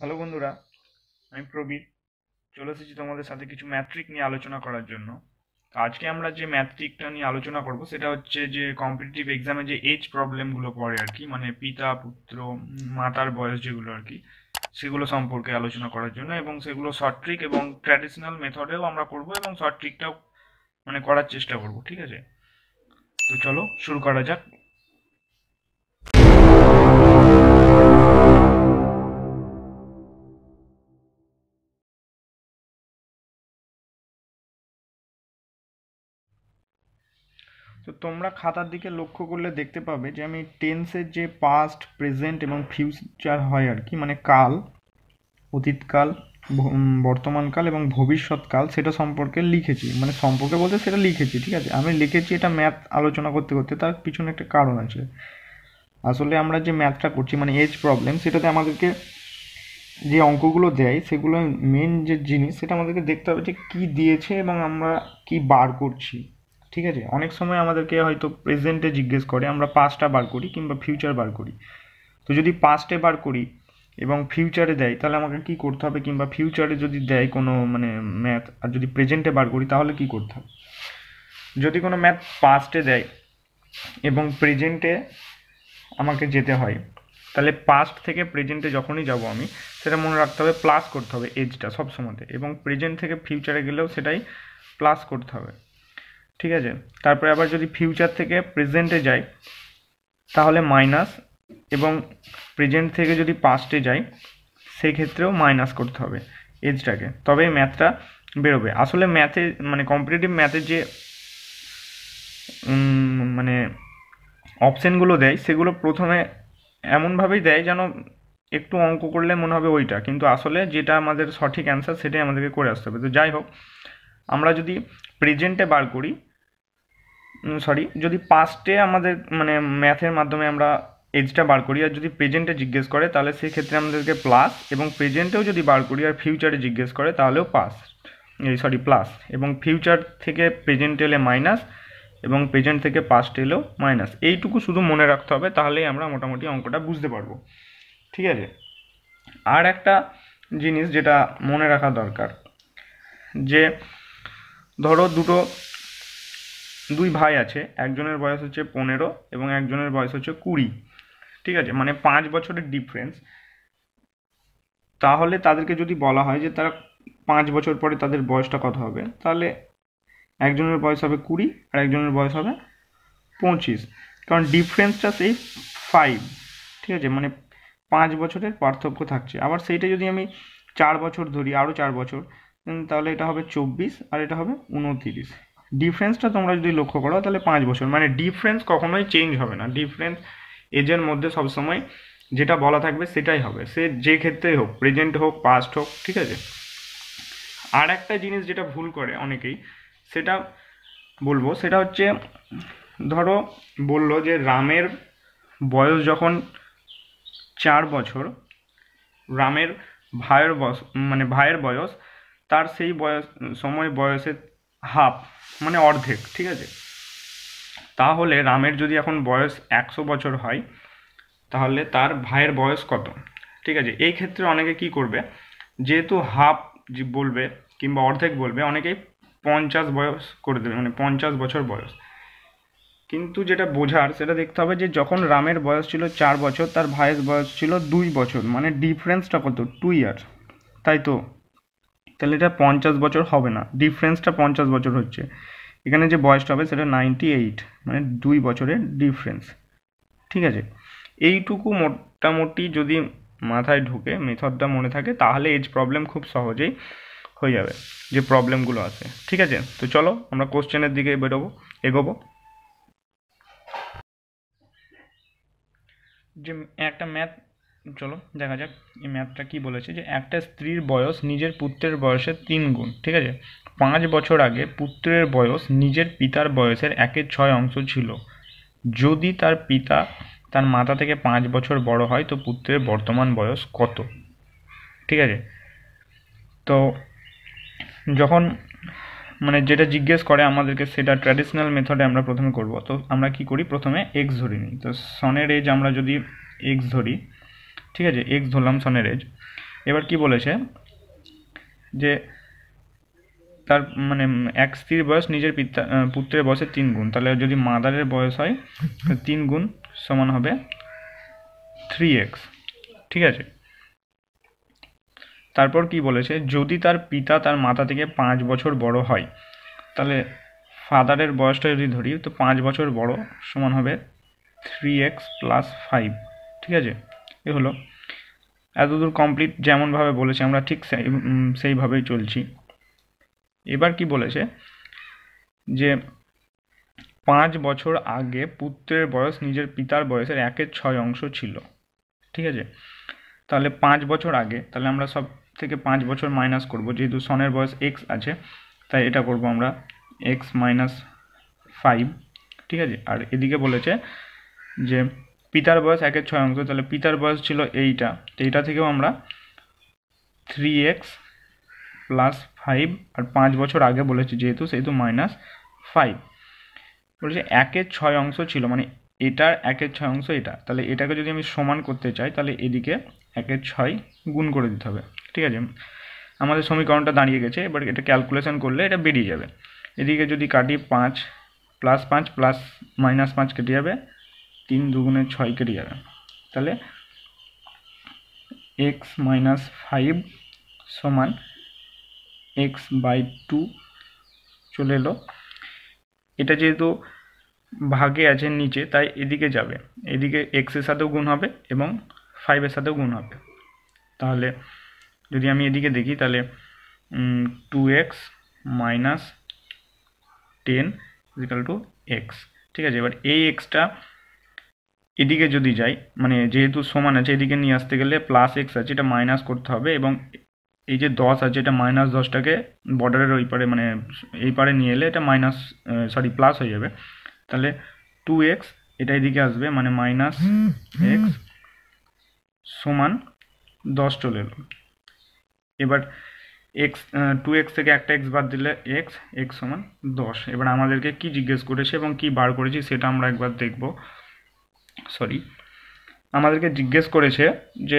hello বন্ধুরা আমি প্রবীর চলে এসেছি তোমাদের সাথে কিছু ম্যাট্রিক নিয়ে আলোচনা করার জন্য তো আজকে আমরা যে ম্যাট্রিকটা নিয়ে আলোচনা করব সেটা হচ্ছে যে কম্পিটিটিভ এক্সামে যে এজ প্রবলেমগুলো পড়ে আর কি মানে পিতা পুত্র মাতার বয়স যেগুলো আর কি সেগুলো সম্পর্কে আলোচনা করার জন্য এবং সেগুলো শর্ট ট্রিক এবং ট্র্যাডিশনাল মেথডেও আমরা করব এবং শর্ট ট্রিকটাও মানে করার চেষ্টা করব ঠিক আছে তো চলো শুরু করা যাক তো তোমরা খাতার দিকে লক্ষ্য করলে দেখতে পাবে যে আমি টেন্সের যে পাস্ট প্রেজেন্ট এবং ফিউচার হয় আর কি মানে কাল অতীতকাল বর্তমানকাল এবং ভবিষ্যৎকাল সেটা সম্পর্কে লিখেছি মানে সম্পর্কে বলতে সেটা লিখেছি ঠিক আছে আমি লিখেছি এটা ম্যাথ আলোচনা করতে করতে তার পিছনে একটা কারণ আছে আসলে আমরা যে ম্যাথটা করছি মানে এজ প্রবলেম সেটাতে আমাদেরকে যে অঙ্কগুলো দেয় সেগুলো মেন যে জিনিস সেটা আমাদেরকে দেখতে হবে যে কী দিয়েছে এবং আমরা কি বার করছি ঠিক আছে অনেক সময় আমাদেরকে হয়তো প্রেজেন্টে জিজ্ঞেস করে আমরা পাস্টটা বার করি কিংবা ফিউচার বার করি তো যদি পাস্টে বার করি এবং ফিউচারে দেয় তাহলে আমাকে কি করতে হবে কিংবা ফিউচারে যদি দেয় কোনো মানে ম্যাথ আর যদি প্রেজেন্টে বার করি তাহলে কি করতে হবে যদি কোনো ম্যাথ পাস্টে দেয় এবং প্রেজেন্টে আমাকে যেতে হয় তাহলে পাস্ট থেকে প্রেজেন্টে যখনই যাব আমি সেটা মনে রাখতে হবে প্লাস করতে হবে এজটা সবসময়তে এবং প্রেজেন্ট থেকে ফিউচারে গেলেও সেটাই প্লাস করতে হবে ঠিক আছে তারপরে আবার যদি ফিউচার থেকে প্রেজেন্টে যাই তাহলে মাইনাস এবং প্রেজেন্ট থেকে যদি পাস্টে যাই সেক্ষেত্রেও মাইনাস করতে হবে এজটাকে তবে ম্যাথটা বেরোবে আসলে ম্যাথে মানে কম্পিটিটিভ ম্যাথের যে মানে অপশানগুলো দেয় সেগুলো প্রথমে এমনভাবেই দেয় যেন একটু অঙ্ক করলে মনে হবে ওইটা কিন্তু আসলে যেটা আমাদের সঠিক অ্যান্সার সেটাই আমাদেরকে করে আসতে হবে তো যাই হোক আমরা যদি প্রেজেন্টে বার করি সরি যদি পাস্টে আমাদের মানে ম্যাথের মাধ্যমে আমরা এজটা বার করি আর যদি প্রেজেন্টে জিজ্ঞেস করে তাহলে সেই ক্ষেত্রে আমাদেরকে প্লাস এবং প্রেজেন্টেও যদি বার করি আর ফিউচারে জিজ্ঞেস করে তাহলেও পাস এই সরি প্লাস এবং ফিউচার থেকে প্রেজেন্ট এলে মাইনাস এবং প্রেজেন্ট থেকে পাস্ট এলেও মাইনাস এইটুকু শুধু মনে রাখতে হবে তাহলেই আমরা মোটামুটি অঙ্কটা বুঝতে পারবো ঠিক আছে আর একটা জিনিস যেটা মনে রাখা দরকার যে ধরো দুটো দুই ভাই আছে একজনের বয়স হচ্ছে পনেরো এবং একজনের বয়স হচ্ছে কুড়ি ঠিক আছে মানে পাঁচ বছরের ডিফারেন্স তাহলে তাদেরকে যদি বলা হয় যে তারা পাঁচ বছর পরে তাদের বয়সটা কত হবে তাহলে একজনের বয়স হবে কুড়ি আর একজনের বয়স হবে পঁচিশ কারণ ডিফারেন্সটা সেই ফাইভ ঠিক আছে মানে পাঁচ বছরের পার্থক্য থাকছে আবার সেইটা যদি আমি চার বছর ধরি আরও চার বছর তাহলে এটা হবে চব্বিশ আর এটা হবে উনতিরিশ ডিফারেন্সটা তোমরা যদি লক্ষ্য করো তাহলে পাঁচ বছর মানে ডিফারেন্স কখনোই চেঞ্জ হবে না ডিফারেন্স এজের মধ্যে সবসময় যেটা বলা থাকবে সেটাই হবে সে যে ক্ষেত্রেই হোক প্রেজেন্ট হোক পাস্ট হোক ঠিক আছে আর একটা জিনিস যেটা ভুল করে অনেকেই সেটা বলবো সেটা হচ্ছে ধরো বলল যে রামের বয়স যখন চার বছর রামের ভাইয়ের বয়স মানে ভাইয়ের বয়স তার সেই বয়স সময় বয়সের হাফ মানে অর্ধেক ঠিক আছে তাহলে রামের যদি এখন বয়স একশো বছর হয় তাহলে তার ভাইয়ের বয়স কত ঠিক আছে এই ক্ষেত্রে অনেকে কি করবে যেহেতু হাফ বলবে কিংবা অর্ধেক বলবে অনেকেই পঞ্চাশ বয়স করে দেবে মানে পঞ্চাশ বছর বয়স কিন্তু যেটা বোঝার সেটা দেখতে হবে যে যখন রামের বয়স ছিল চার বছর তার ভাইয়ের বয়স ছিল দুই বছর মানে ডিফারেন্সটা কত টু ইয়ার তাই তো তাহলে এটা পঞ্চাশ বছর হবে না ডিফারেন্সটা পঞ্চাশ বছর হচ্ছে এখানে যে বয়সটা হবে সেটা নাইনটি এইট মানে দুই বছরের ডিফারেন্স ঠিক আছে এইটুকু মোটামুটি যদি মাথায় ঢুকে মেথডটা মনে থাকে তাহলে এজ প্রবলেম খুব সহজেই হয়ে যাবে যে প্রবলেমগুলো আছে ঠিক আছে তো চলো আমরা কোশ্চেনের দিকে বেরোবো এগোবো যে একটা ম্যাথ চলো দেখা যাক এই ম্যাথটা কি বলেছে যে একটা স্ত্রীর বয়স নিজের পুত্রের বয়সের তিন গুণ ঠিক আছে পাঁচ বছর আগে পুত্রের বয়স নিজের পিতার বয়সের একের ছয় অংশ ছিল যদি তার পিতা তার মাতা থেকে পাঁচ বছর বড় হয় তো পুত্রের বর্তমান বয়স কত ঠিক আছে তো যখন মানে যেটা জিজ্ঞেস করে আমাদেরকে সেটা ট্র্যাডিশনাল মেথডে আমরা প্রথমে করব তো আমরা কি করি প্রথমে এক্স ধরি নিই তো সনের এজ আমরা যদি এক্স ধরি ঠিক আছে এক্স ধরলাম সনের এজ এবার কি বলেছে যে তার মানে এক স্ত্রীর বয়স নিজের পিতা পুত্রের বয়সের তিন গুণ তাহলে যদি মাদারের বয়স হয় তিন গুণ সমান হবে থ্রি এক্স ঠিক আছে তারপর কি বলেছে যদি তার পিতা তার মাতা থেকে পাঁচ বছর বড় হয় তাহলে ফাদারের বয়সটা যদি ধরি তো পাঁচ বছর বড় সমান হবে থ্রি এক্স প্লাস ফাইভ ঠিক আছে এ হলো এতদূর কমপ্লিট যেমনভাবে বলেছে আমরা ঠিক সেইভাবেই চলছি এবার কি বলেছে যে পাঁচ বছর আগে পুত্রের বয়স নিজের পিতার বয়সের একের ছয় অংশ ছিল ঠিক আছে তাহলে পাঁচ বছর আগে তাহলে আমরা সব থেকে পাঁচ বছর মাইনাস করব যেহেতু সনের বয়স এক্স আছে তাই এটা করব আমরা এক্স মাইনাস ফাইভ ঠিক আছে আর এদিকে বলেছে যে পিতার বয়স একের ছয় অংশ তাহলে পিতার বয়স ছিল এইটা তো এইটা থেকেও আমরা থ্রি এক্স প্লাস ফাইভ আর পাঁচ বছর আগে বলেছি যেহেতু সেহেতু মাইনাস ফাইভ বলেছে একের ছয় অংশ ছিল মানে এটার একের ছয় অংশ এটা তাহলে এটাকে যদি আমি সমান করতে চাই তাহলে এদিকে একের ছয় গুণ করে দিতে হবে ঠিক আছে আমাদের সমীকরণটা দাঁড়িয়ে গেছে এবার এটা ক্যালকুলেশন করলে এটা বেরিয়ে যাবে এদিকে যদি কাটি পাঁচ প্লাস পাঁচ প্লাস মাইনাস পাঁচ কেটে যাবে তিন দুগুণে ছয় কেটে যাবে তাহলে এক্স মাইনাস ফাইভ সমান এক্স বাই টু চলে এলো এটা যেহেতু ভাগে আছে নিচে তাই এদিকে যাবে এদিকে এক্সের সাথেও গুণ হবে এবং ফাইভের সাথেও গুণ হবে তাহলে যদি আমি এদিকে দেখি তাহলে two X minus ten equal two X ঠিক আছে এবার এই এক্সটা এদিকে যদি যাই মানে যেহেতু সমান আছে এদিকে নিয়ে আসতে গেলে প্লাস এক্স আছে এটা মাইনাস করতে হবে এবং এই যে দশ আছে এটা মাইনাস দশটাকে বর্ডারের ওই পারে মানে এই পারে নিয়ে এলে এটা মাইনাস সরি প্লাস হয়ে যাবে তাহলে টু এক্স এটা এদিকে আসবে মানে মাইনাস এক্স সমান দশ চলে এলো এবার এক্স টু এক্স থেকে একটা এক্স বাদ দিলে এক্স এক্স সমান দশ এবার আমাদেরকে কি জিজ্ঞেস করেছে এবং কি বার করেছি সেটা আমরা একবার দেখব সরি আমাদেরকে জিজ্ঞেস করেছে যে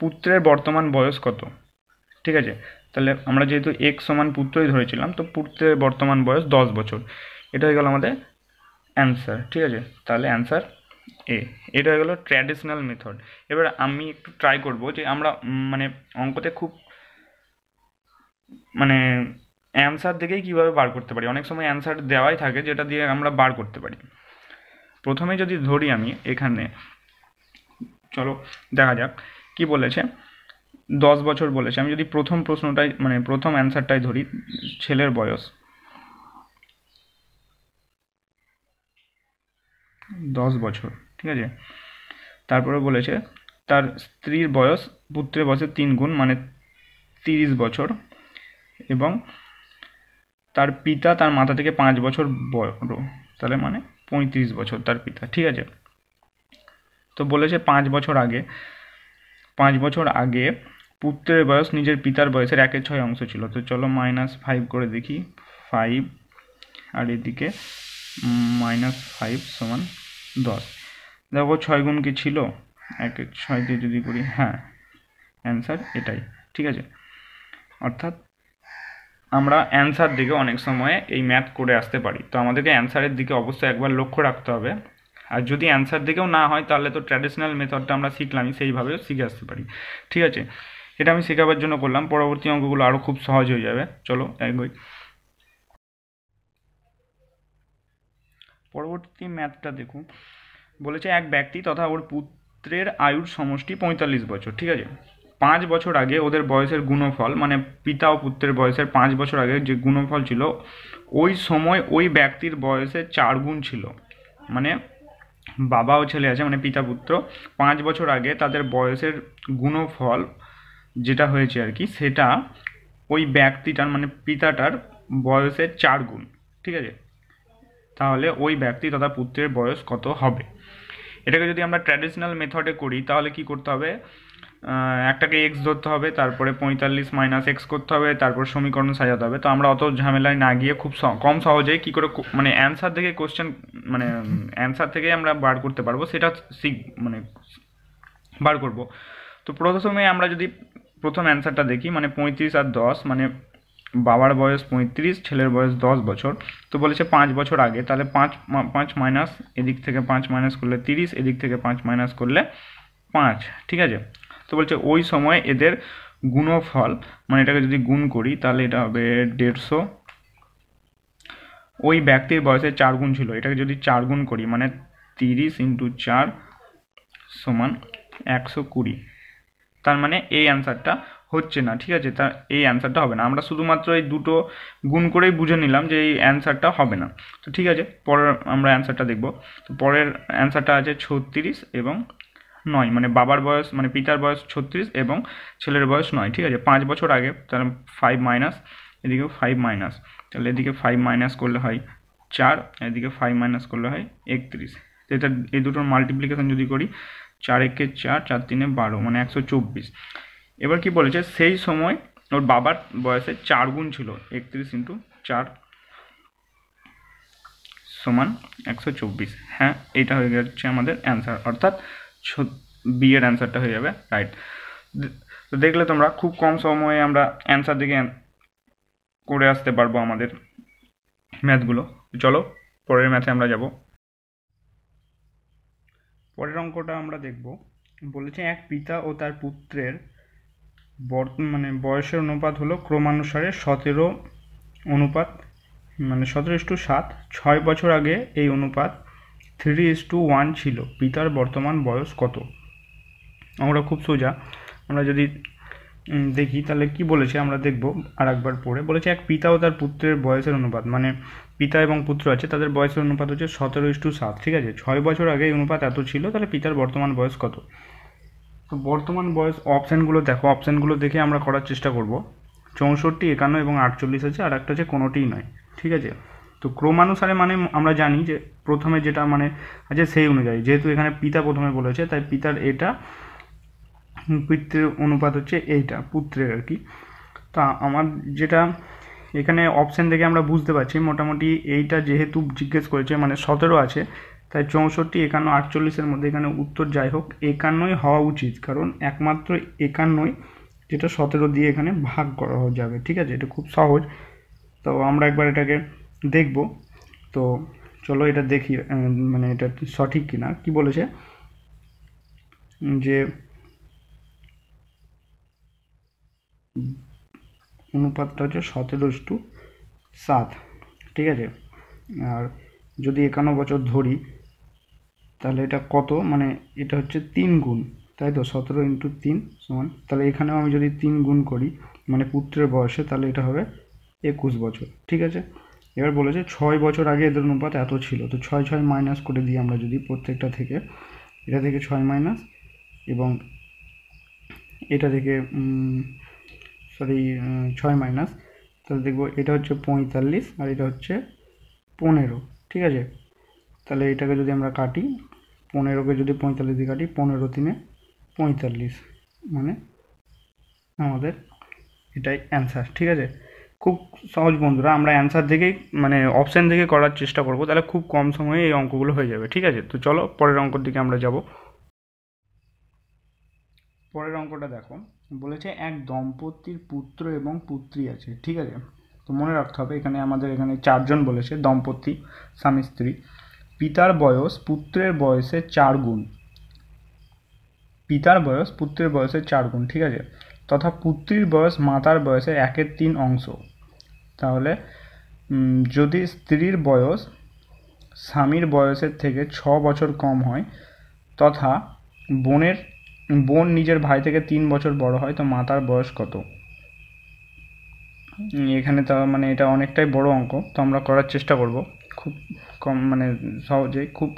পুত্রের বর্তমান বয়স কত ঠিক আছে তাহলে আমরা যেহেতু এক সমান পুত্রই ধরেছিলাম তো পুত্রের বর্তমান বয়স দশ বছর এটা হয়ে গেল আমাদের অ্যান্সার ঠিক আছে তাহলে অ্যান্সার এ এটা হয়ে গেলো ট্র্যাডিশনাল মেথড এবার আমি একটু ট্রাই করব যে আমরা মানে অঙ্কতে খুব মানে অ্যান্সার দেখেই কীভাবে বার করতে পারি অনেক সময় অ্যান্সার দেওয়াই থাকে যেটা দিয়ে আমরা বার করতে পারি প্রথমে যদি ধরি আমি এখানে চলো দেখা যাক কি বলেছে দশ বছর বলেছে আমি যদি প্রথম প্রশ্নটাই মানে প্রথম অ্যান্সারটাই ধরি ছেলের বয়স দশ বছর ঠিক আছে তারপরে বলেছে তার স্ত্রীর বয়স পুত্রের বয়সে তিন গুণ মানে তিরিশ বছর এবং তার পিতা তার মাতা থেকে পাঁচ বছর বড় তাহলে মানে পঁয়ত্রিশ বছর তার পিতা ঠিক আছে তো বলেছে পাঁচ বছর আগে পাঁচ বছর আগে পুত্রের বয়স নিজের পিতার বয়সের একের ছয় অংশ ছিল তো চলো মাইনাস ফাইভ করে দেখি ফাইভ আর এদিকে মাইনাস ফাইভ সমান দশ দেখো ছয় গুণ কি ছিল এক ছয় দিয়ে যদি করি হ্যাঁ অ্যান্সার এটাই ঠিক আছে অর্থাৎ আমরা অ্যান্সার দিকে অনেক সময় এই ম্যাথ করে আসতে পারি তো আমাদেরকে অ্যান্সারের দিকে অবশ্যই একবার লক্ষ্য রাখতে হবে আর যদি অ্যান্সার দিকেও না হয় তাহলে তো ট্র্যাডিশনাল মেথডটা আমরা শিখলামই সেইভাবেও শিখে আসতে পারি ঠিক আছে এটা আমি শেখাবার জন্য করলাম পরবর্তী অঙ্কগুলো আরও খুব সহজ হয়ে যাবে চলো একই পরবর্তী ম্যাথটা দেখুন বলেছে এক ব্যক্তি তথা ওর পুত্রের আয়ুর সমষ্টি পঁয়তাল্লিশ বছর ঠিক আছে পাঁচ বছর আগে ওদের বয়সের গুণফল মানে পিতা ও পুত্রের বয়সের পাঁচ বছর আগে যে গুণফল ছিল ওই সময় ওই ব্যক্তির বয়সে চার গুণ ছিল মানে বাবা ও ছেলে আছে মানে পিতা পুত্র পাঁচ বছর আগে তাদের বয়সের গুণফল যেটা হয়েছে আর কি সেটা ওই ব্যক্তিটার মানে পিতাটার বয়সের চার গুণ ঠিক আছে তাহলে ওই ব্যক্তি তথা পুত্রের বয়স কত হবে এটাকে যদি আমরা ট্র্যাডিশনাল মেথডে করি তাহলে কি করতে হবে একটাকে এক্স ধরতে হবে তারপরে পঁয়তাল্লিশ মাইনাস এক্স করতে হবে তারপর সমীকরণ সাজাতে হবে তো আমরা অত ঝামেলায় না গিয়ে খুব কম সহজেই কী করে মানে অ্যান্সার থেকে কোশ্চেন মানে অ্যান্সার থেকে আমরা বার করতে পারবো সেটা শিখ মানে বার করব তো প্রথমে আমরা যদি প্রথম অ্যান্সারটা দেখি মানে পঁয়ত্রিশ আর দশ মানে বাবার বয়স পঁয়ত্রিশ ছেলের বয়স দশ বছর তো বলেছে পাঁচ বছর আগে তাহলে পাঁচ পাঁচ মাইনাস এদিক থেকে পাঁচ মাইনাস করলে তিরিশ এদিক থেকে পাঁচ মাইনাস করলে পাঁচ ঠিক আছে তো বলছে ওই সময় এদের গুণফল মানে এটাকে যদি গুণ করি তাহলে এটা হবে দেড়শো ওই ব্যক্তির বয়সে চার গুণ ছিল এটাকে যদি চার গুণ করি মানে তিরিশ ইন্টু চার সমান একশো কুড়ি তার মানে এই অ্যান্সারটা হচ্ছে না ঠিক আছে তা এই অ্যান্সারটা হবে না আমরা শুধুমাত্র এই দুটো গুণ করেই বুঝে নিলাম যে এই অ্যান্সারটা হবে না তো ঠিক আছে পরের আমরা অ্যান্সারটা দেখব তো পরের অ্যান্সারটা আছে ছত্রিশ এবং নয় মানে বাবার বয়স মানে পিতার বয়স ছত্রিশ এবং ছেলের বয়স নয় ঠিক আছে পাঁচ বছর আগে তার ফাইভ মাইনাস এদিকে ফাইভ মাইনাস তাহলে এদিকে ফাইভ মাইনাস করলে হয় চার এদিকে ফাইভ মাইনাস করলে হয় একত্রিশ এটা এই দুটোর মাল্টিপ্লিকেশন যদি করি চার একে চার চার তিনে বারো মানে একশো চব্বিশ এবার কি বলেছে সেই সময় ওর বাবার বয়সে চার গুণ ছিল একত্রিশ ইন্টু চার সমান একশো চব্বিশ হ্যাঁ এটা হয়ে যাচ্ছে আমাদের অ্যান্সার অর্থাৎ বি এর অ্যান্সারটা হয়ে যাবে রাইট তো দেখলে তোমরা খুব কম সময়ে আমরা অ্যান্সার দিকে করে আসতে পারবো আমাদের ম্যাথগুলো চলো পরের ম্যাথে আমরা যাব পরের অঙ্কটা আমরা দেখব বলেছে এক পিতা ও তার পুত্রের মানে বয়সের অনুপাত হলো ক্রমানুসারে সতেরো অনুপাত মানে সতেরো টু সাত ছয় বছর আগে এই অনুপাত থ্রি এস টু ওয়ান ছিল পিতার বর্তমান বয়স কত আমরা খুব সোজা আমরা যদি দেখি তাহলে কি বলেছে আমরা দেখব আর একবার পড়ে বলেছে এক পিতা ও তার পুত্রের বয়সের অনুপাত মানে পিতা এবং পুত্র আছে তাদের বয়সের অনুপাত হচ্ছে সতেরো ইস টু সাত ঠিক আছে ছয় বছর আগে অনুপাত এত ছিল তাহলে পিতার বর্তমান বয়স কত তো বর্তমান বয়স অপশানগুলো দেখো অপশানগুলো দেখে আমরা করার চেষ্টা করব চৌষট্টি একান্ন এবং আটচল্লিশ আছে আর একটা হচ্ছে কোনোটিই নয় ঠিক আছে তো ক্রমানুসারে মানে আমরা জানি যে প্রথমে যেটা মানে আছে আচ্ছা সেই অনুযায়ী যেহেতু এখানে পিতা প্রথমে বলেছে তাই পিতার এটা পিতৃ অনুপাত হচ্ছে এইটা পুত্রের আর কি তা আমার যেটা এখানে অপশান দেখে আমরা বুঝতে পারছি মোটামুটি এইটা যেহেতু জিজ্ঞেস করেছে মানে সতেরো আছে তাই চৌষট্টি একান্ন আটচল্লিশের মধ্যে এখানে উত্তর যাই হোক একান্নই হওয়া উচিত কারণ একমাত্র একান্নই যেটা সতেরো দিয়ে এখানে ভাগ করা যাবে ঠিক আছে এটা খুব সহজ তো আমরা একবার এটাকে দেখব তো চলো এটা দেখি মানে এটা সঠিক কিনা কি বলেছে যে অনুপাতটা হচ্ছে সতেরো টু সাত ঠিক আছে আর যদি একান্ন বছর ধরি তাহলে এটা কত মানে এটা হচ্ছে তিন গুণ তাই তো সতেরো ইন্টু তিন সমান তাহলে এখানেও আমি যদি তিন গুণ করি মানে পুত্রের বয়সে তাহলে এটা হবে একুশ বছর ঠিক আছে এবার বলেছে ছয় বছর আগে এদের অনুপাত এত ছিল তো ছয় ছয় মাইনাস করে দিই আমরা যদি প্রত্যেকটা থেকে এটা থেকে ছয় মাইনাস এবং এটা থেকে সরি ছয় মাইনাস তাহলে দেখবো এটা হচ্ছে পঁয়তাল্লিশ আর এটা হচ্ছে পনেরো ঠিক আছে তাহলে এটাকে যদি আমরা কাটি পনেরোকে যদি পঁয়তাল্লিশ দিয়ে কাটি পনেরো তিনে পঁয়তাল্লিশ মানে আমাদের এটাই অ্যান্সার ঠিক আছে খুব সহজ বন্ধুরা আমরা অ্যান্সার দেখেই মানে অপশান থেকে করার চেষ্টা করব তাহলে খুব কম সময়ে এই অঙ্কগুলো হয়ে যাবে ঠিক আছে তো চলো পরের অঙ্কর দিকে আমরা যাব পরের অঙ্কটা দেখো বলেছে এক দম্পতির পুত্র এবং পুত্রী আছে ঠিক আছে তো মনে রাখতে হবে এখানে আমাদের এখানে চারজন বলেছে দম্পতি স্বামী স্ত্রী পিতার বয়স পুত্রের বয়সে চার গুণ পিতার বয়স পুত্রের বয়সে চার গুণ ঠিক আছে তথা পুত্রীর বয়স মাতার বয়সে একের তিন অংশ তাহলে যদি স্ত্রীর বয়স স্বামীর বয়সের থেকে ছ বছর কম হয় তথা বোনের বোন নিজের ভাই থেকে তিন বছর বড় হয় তো মাতার বয়স কত এখানে তা মানে এটা অনেকটাই বড় অঙ্ক তো আমরা করার চেষ্টা করব খুব কম মানে সহজেই খুব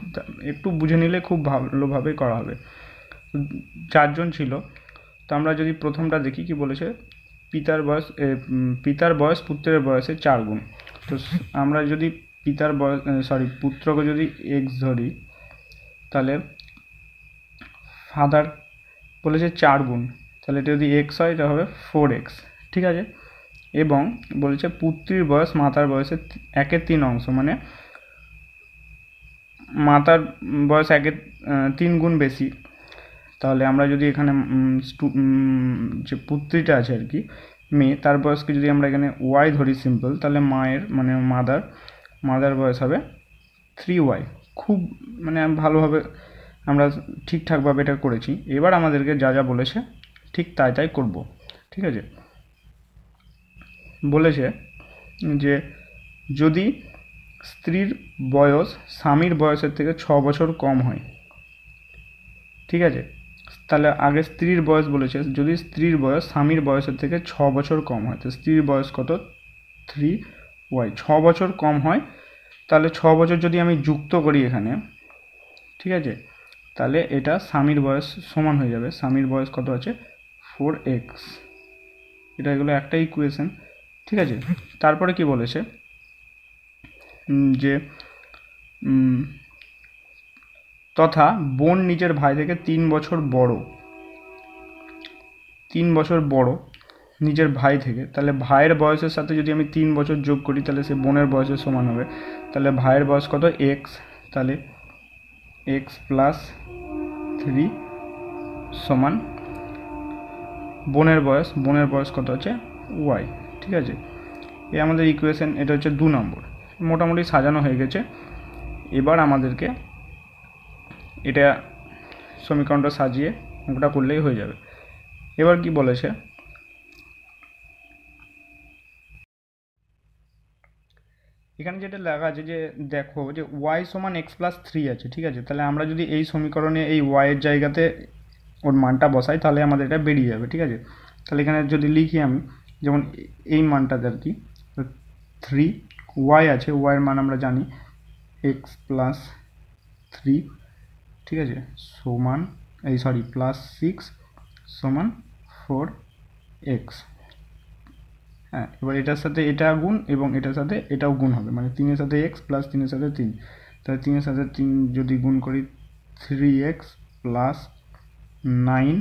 একটু বুঝে নিলে খুব ভালোভাবে করা হবে চারজন ছিল তো আমরা যদি প্রথমটা দেখি কি বলেছে পিতার বয়স পিতার বয়স পুত্রের বয়সে চার গুণ তো আমরা যদি পিতার বয়স সরি পুত্রকে যদি এক্স ধরি তাহলে ফাদার বলেছে চার গুণ তাহলে এটা যদি এক্স হয় এটা হবে ফোর এক্স ঠিক আছে এবং বলেছে পুত্রীর বয়স মাতার বয়সের একের তিন অংশ মানে মাতার বয়স একের তিন গুণ বেশি তাহলে আমরা যদি এখানে যে পুত্রীটা আছে আর কি মেয়ে তার বয়সকে যদি আমরা এখানে ওয়াই ধরি সিম্পল তাহলে মায়ের মানে মাদার মাদার বয়স হবে থ্রি ওয়াই খুব মানে ভালোভাবে আমরা ঠিকঠাকভাবে এটা করেছি এবার আমাদেরকে যা যা বলেছে ঠিক তাই তাই করব ঠিক আছে বলেছে যে যদি স্ত্রীর বয়স স্বামীর বয়সের থেকে ছ বছর কম হয় ঠিক আছে তাহলে আগে স্ত্রীর বয়স বলেছে যদি স্ত্রীর বয়স স্বামীর বয়সের থেকে ছ বছর কম হয় তো স্ত্রীর বয়স কত থ্রি ওয়াই ছ বছর কম হয় তাহলে ছ বছর যদি আমি যুক্ত করি এখানে ঠিক আছে তাহলে এটা স্বামীর বয়স সমান হয়ে যাবে স্বামীর বয়স কত আছে ফোর এক্স এটা এগুলো একটা ইকুয়েশন ঠিক আছে তারপরে কি বলেছে যে তথা বোন নিজের ভাই থেকে তিন বছর বড় তিন বছর বড় নিজের ভাই থেকে তাহলে ভাইয়ের বয়সের সাথে যদি আমি তিন বছর যোগ করি তাহলে সে বোনের বয়সের সমান হবে তাহলে ভাইয়ের বয়স কত এক্স তাহলে এক্স প্লাস থ্রি সমান বোনের বয়স বোনের বয়স কত হচ্ছে ওয়াই ঠিক আছে এ আমাদের ইকুয়েশন এটা হচ্ছে দু নম্বর মোটামুটি সাজানো হয়ে গেছে এবার আমাদেরকে এটা সমীকরণটা সাজিয়ে অঙ্কটা করলেই হয়ে যাবে এবার কি বলেছে এখানে যেটা লেখা আছে যে দেখো যে ওয়াই সমান এক্স প্লাস থ্রি আছে ঠিক আছে তাহলে আমরা যদি এই সমীকরণে এই ওয়াইয়ের জায়গাতে ওর মানটা বসাই তাহলে আমাদের এটা বেরিয়ে যাবে ঠিক আছে তাহলে এখানে যদি লিখি আমি যেমন এই মানটাতে আর কি থ্রি ওয়াই আছে ওয়াইয়ের মান আমরা জানি এক্স প্লাস থ্রি ঠিক আছে সমান এই সরি প্লাস সিক্স সমান ফোর এক্স হ্যাঁ এবার এটার সাথে এটা গুণ এবং এটার সাথে এটাও গুণ হবে মানে তিনের সাথে এক্স প্লাস তিনের সাথে তিন তাহলে তিনের সাথে তিন যদি গুণ করি three X plus nine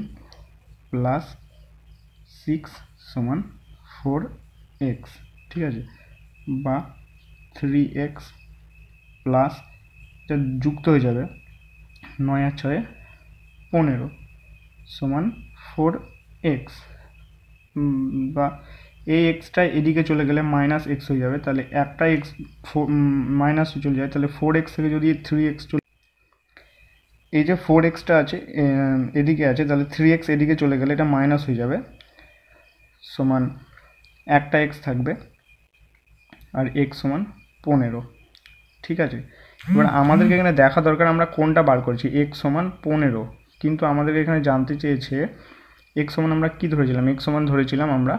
plus six সমান ফোর এক্স ঠিক আছে বা থ্রি এক্স প্লাস এটা যুক্ত হয়ে যাবে নয় আর ছয়ে পনেরো সমান ফোর এক্স বা এই এক্সটা এদিকে চলে গেলে মাইনাস এক্স হয়ে যাবে তাহলে একটা এক্স ফোর মাইনাস চলে যায় তাহলে ফোর এক্স থেকে যদি থ্রি এক্স চলে এই যে ফোর এক্সটা আছে এদিকে আছে তাহলে থ্রি এক্স এদিকে চলে গেলে এটা মাইনাস হয়ে যাবে সমান একটা এক্স থাকবে আর এক্স সমান পনেরো ঠিক আছে এবার আমাদেরকে এখানে দেখা দরকার আমরা কোনটা বার করেছি এক সমান পনেরো কিন্তু আমাদেরকে এখানে জানতে চেয়েছে এক সমান আমরা কি ধরেছিলাম এক সমান ধরেছিলাম আমরা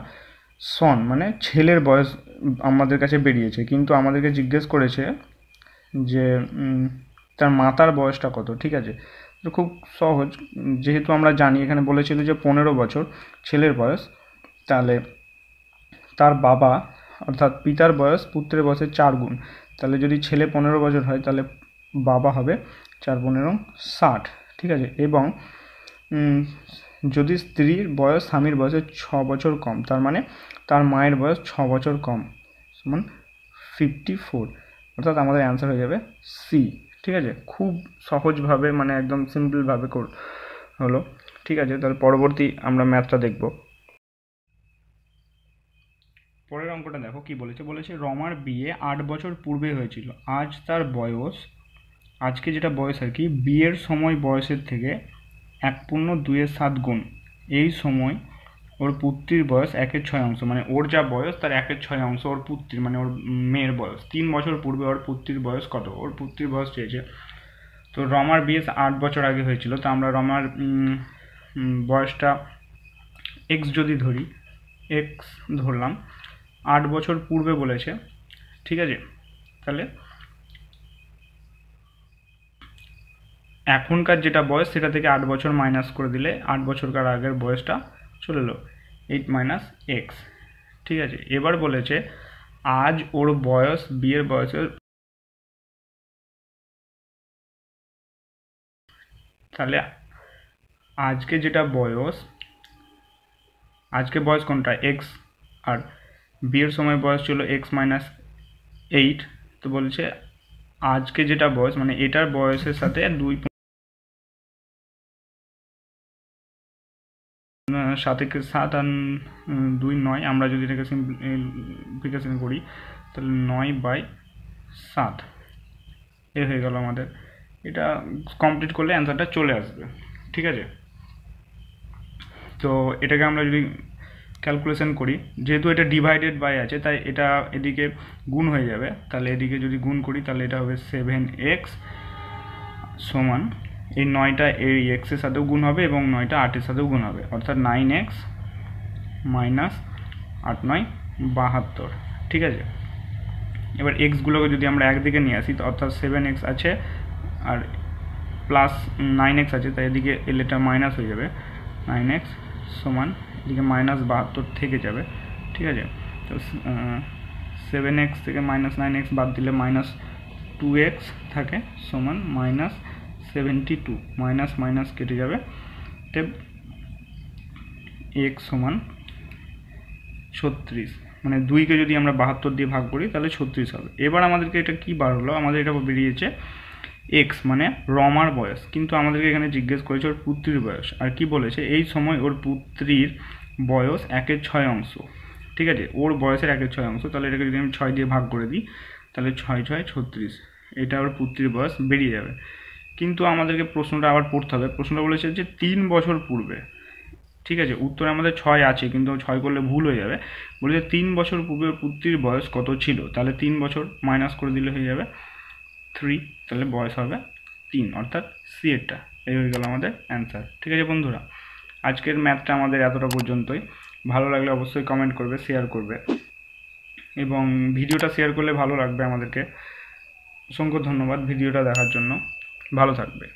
সন মানে ছেলের বয়স আমাদের কাছে বেরিয়েছে কিন্তু আমাদেরকে জিজ্ঞেস করেছে যে তার মাতার বয়সটা কত ঠিক আছে তো খুব সহজ যেহেতু আমরা জানি এখানে বলেছিল যে পনেরো বছর ছেলের বয়স তাহলে তার বাবা অর্থাৎ পিতার বয়স পুত্রের বয়সের চার গুণ তাহলে যদি ছেলে পনেরো বছর হয় তাহলে বাবা হবে চার পনেরো ষাট ঠিক আছে এবং যদি স্ত্রীর বয়স স্বামীর বয়সে ছ বছর কম তার মানে তার মায়ের বয়স ছ বছর কম সমান ফিফটি ফোর অর্থাৎ আমাদের অ্যান্সার হয়ে যাবে সি ঠিক আছে খুব সহজভাবে মানে একদম সিম্পলভাবে কর হলো ঠিক আছে তাহলে পরবর্তী আমরা ম্যাথটা দেখবো পরের অঙ্কটা দেখো কি বলেছে বলেছে রমার বিয়ে আট বছর পূর্বে হয়েছিল আজ তার বয়স আজকে যেটা বয়স আর কি বিয়ের সময় বয়সের থেকে এক পূর্ণ দুয়ে সাত গুণ এই সময় ওর পুত্রীর বয়স একের ছয় অংশ মানে ওর যা বয়স তার একের ছয় অংশ ওর পুত্রীর মানে ওর মেয়ের বয়স তিন বছর পূর্বে ওর পুত্রীর বয়স কত ওর পুত্রীর বয়স চেয়েছে তো রমার বিয়ে আট বছর আগে হয়েছিল তো আমরা রমার বয়সটা এক্স যদি ধরি এক্স ধরলাম আট বছর পূর্বে বলেছে ঠিক আছে তাহলে এখনকার যেটা বয়স সেটা থেকে আট বছর মাইনাস করে দিলে আট বছরকার আগের বয়সটা চলে এলো এইট মাইনাস এক্স ঠিক আছে এবার বলেছে আজ ওর বয়স বিয়ের বয়সের তাহলে আজকে যেটা বয়স আজকে বয়স কোনটা এক্স আর বিয়ের সময় বয়স ছিল এক্স মাইনাস এইট তো বলছে আজকে যেটা বয়স মানে এটার বয়সের সাথে দুই সাত একে সাত আর দুই নয় আমরা যদি এটাকে সিম্প্লিফিকেশন করি তাহলে নয় বাই সাত এ হয়ে গেল আমাদের এটা কমপ্লিট করলে অ্যান্সারটা চলে আসবে ঠিক আছে তো এটাকে আমরা যদি ক্যালকুলেশন করি যেহেতু এটা ডিভাইডেড বাই আছে তাই এটা এদিকে গুণ হয়ে যাবে তাহলে এদিকে যদি গুণ করি তাহলে এটা হবে সেভেন এক্স সমান এই নয়টা এই এক্সের সাথেও গুণ হবে এবং নয়টা আটের সাথেও গুণ হবে অর্থাৎ নাইন এক্স মাইনাস আট নয় বাহাত্তর ঠিক আছে এবার এক্সগুলোকে যদি আমরা একদিকে নিয়ে আসি অর্থাৎ সেভেন এক্স আছে আর প্লাস নাইন এক্স আছে তাই এদিকে এলেটা মাইনাস হয়ে যাবে নাইন এক্স সমান এদিকে মাইনাস বাহাত্তর থেকে যাবে ঠিক আছে তো সেভেন এক্স থেকে মাইনাস নাইন এক্স বাদ দিলে মাইনাস টু এক্স থাকে সমান minus seventy two minus minus কেটে যাবে টেপ এক্স সমান ছত্রিশ মানে দুইকে যদি আমরা বাহাত্তর দিয়ে ভাগ করি তাহলে ছত্রিশ হবে এবার আমাদেরকে এটা কি বার হলো আমাদের এটা বেরিয়েছে এক্স মানে রমার বয়স কিন্তু আমাদেরকে এখানে জিজ্ঞেস করেছে ওর পুত্রীর বয়স আর কি বলেছে এই সময় ওর পুত্রীর বয়স একের ছয় অংশ ঠিক আছে ওর বয়সের একের ছয় অংশ তাহলে এটাকে যদি আমি ছয় দিয়ে ভাগ করে দিই তাহলে ছয় ছয় ছত্রিশ এটা ওর পুত্রীর বয়স বেরিয়ে যাবে কিন্তু আমাদেরকে প্রশ্নটা আবার পড়তে হবে প্রশ্নটা বলেছে যে তিন বছর পূর্বে ঠিক আছে উত্তরে আমাদের ছয় আছে কিন্তু ছয় করলে ভুল হয়ে যাবে বলেছে তিন বছর পূর্বে পুত্রীর বয়স কত ছিল তাহলে তিন বছর মাইনাস করে দিলে হয়ে যাবে থ্রি তাহলে বয়স হবে তিন অর্থাৎ সি এই হয়ে গেল আমাদের অ্যান্সার ঠিক আছে বন্ধুরা আজকের ম্যাথটা আমাদের এতটা পর্যন্তই ভালো লাগলে অবশ্যই কমেন্ট করবে শেয়ার করবে এবং ভিডিওটা শেয়ার করলে ভালো লাগবে আমাদেরকে অসংখ্য ধন্যবাদ ভিডিওটা দেখার জন্য ভালো থাকবে